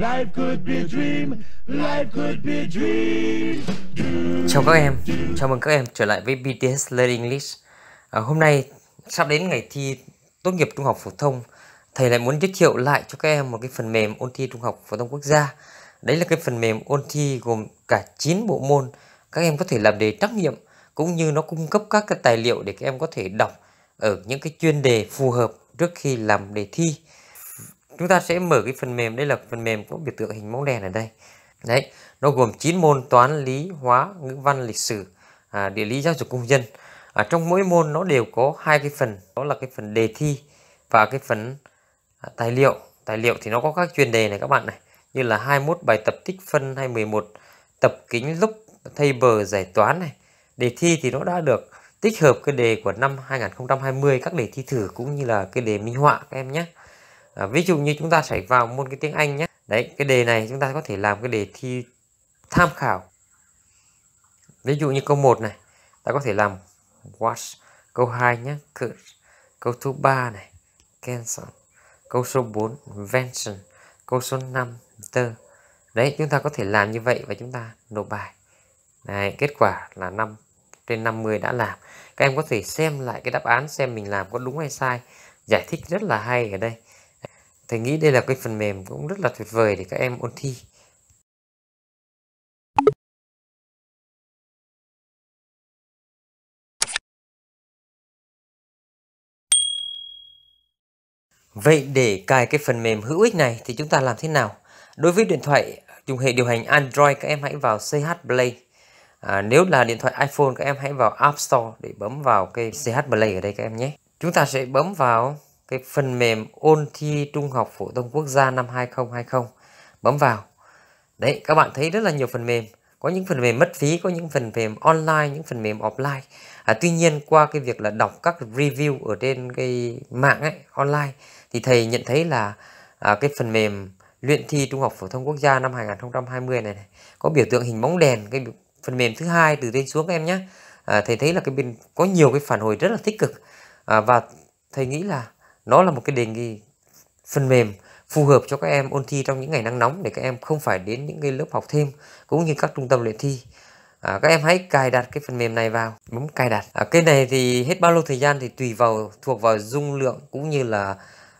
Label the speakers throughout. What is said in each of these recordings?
Speaker 1: Chào các em, chào mừng các em trở lại với BTS Learn English à, Hôm nay sắp đến ngày thi tốt nghiệp trung học phổ thông Thầy lại muốn giới thiệu lại cho các em một cái phần mềm ôn thi trung học phổ thông quốc gia Đấy là cái phần mềm ôn thi gồm cả 9 bộ môn Các em có thể làm đề trắc nghiệm cũng như nó cung cấp các cái tài liệu để các em có thể đọc ở những cái chuyên đề phù hợp trước khi làm đề thi chúng ta sẽ mở cái phần mềm đây là phần mềm có biểu tượng hình bóng đèn ở đây đấy nó gồm 9 môn toán lý hóa ngữ văn lịch sử à, địa lý giáo dục công dân ở à, trong mỗi môn nó đều có hai cái phần đó là cái phần đề thi và cái phần à, tài liệu tài liệu thì nó có các chuyên đề này các bạn này như là 21 bài tập tích phân hay 11 tập kính lúc thay bờ giải toán này đề thi thì nó đã được tích hợp cái đề của năm 2020 các đề thi thử cũng như là cái đề minh họa các em nhé à, ví dụ như chúng ta sẽ vào môn cái tiếng Anh nhé đấy cái đề này chúng ta có thể làm cái đề thi tham khảo ví dụ như câu 1 này ta có thể làm watch câu 2 nhé curse câu thứ ba này cancel câu số 4 vention câu số 5 tơ đấy chúng ta có thể làm như vậy và chúng ta nộp bài đấy, kết quả là 5 trên 50 đã làm các em có thể xem lại cái đáp án xem mình làm có đúng hay sai giải thích rất là hay ở đây Thầy nghĩ đây là cái phần mềm cũng rất là tuyệt vời để các em ôn thi. Vậy để cài cái phần mềm hữu ích này thì chúng ta làm thế nào? Đối với điện thoại dùng hệ điều hành Android các em hãy vào CH Play. À, nếu là điện thoại iPhone các em hãy vào App Store để bấm vào cái CH Play ở đây các em nhé. Chúng ta sẽ bấm vào cái phần mềm ôn thi trung học phổ thông quốc gia năm 2020 bấm vào đấy các bạn thấy rất là nhiều phần mềm có những phần mềm mất phí có những phần mềm online những phần mềm offline à, tuy nhiên qua cái việc là đọc các review ở trên cái mạng ấy online thì thầy nhận thấy là à, cái phần mềm luyện thi trung học phổ thông quốc gia năm 2020 này, này có biểu tượng hình bóng đèn cái phần mềm thứ hai từ trên xuống em nhé à, thầy thấy là cái bên có nhiều cái phản hồi rất là tích cực à, và thầy nghĩ là nó là một cái đề nghị phần mềm phù hợp cho các em ôn thi trong những ngày nắng nóng để các em không phải đến những cái lớp học thêm cũng như các trung tâm luyện thi à, các em hãy cài đặt cái phần mềm này vào bấm cài đặt à, cái này thì hết bao lâu thời gian thì tùy vào thuộc vào dung lượng cũng như là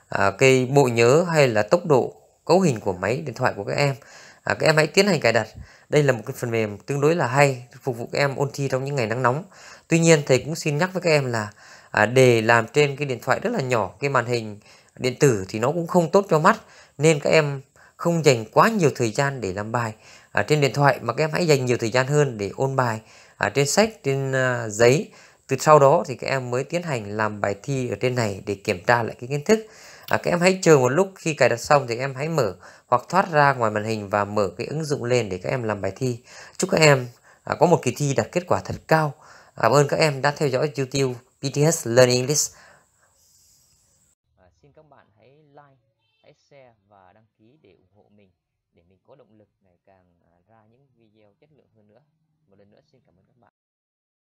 Speaker 1: à, cái bộ nhớ hay là tốc độ cấu hình của máy điện thoại của các em à, các em hãy tiến hành cài đặt đây là một cái phần mềm tương đối là hay phục vụ các em ôn thi trong những ngày nắng nóng tuy nhiên thầy cũng xin nhắc với các em là à, để làm trên cái điện thoại rất là nhỏ cái màn hình điện tử thì nó cũng không tốt cho mắt nên các em không dành quá nhiều thời gian để làm bài à, trên điện thoại mà các em hãy dành nhiều thời gian hơn để ôn bài à, trên sách trên uh, giấy từ sau đó thì các em mới tiến hành làm bài thi ở trên này để kiểm tra lại cái kiến thức à, các em hãy chờ một lúc khi cài đặt xong thì các em hãy mở hoặc thoát ra ngoài màn hình và mở cái ứng dụng lên để các em làm bài thi chúc các em à, có một kỳ thi đạt kết quả thật cao cảm ơn các em đã theo dõi youtube BTS Learning English xin các bạn hãy like hãy share và đăng ký để ủng hộ mình để mình có động lực ngày càng à, ra những video chất lượng hơn nữa một lần nữa xin cảm ơn các bạn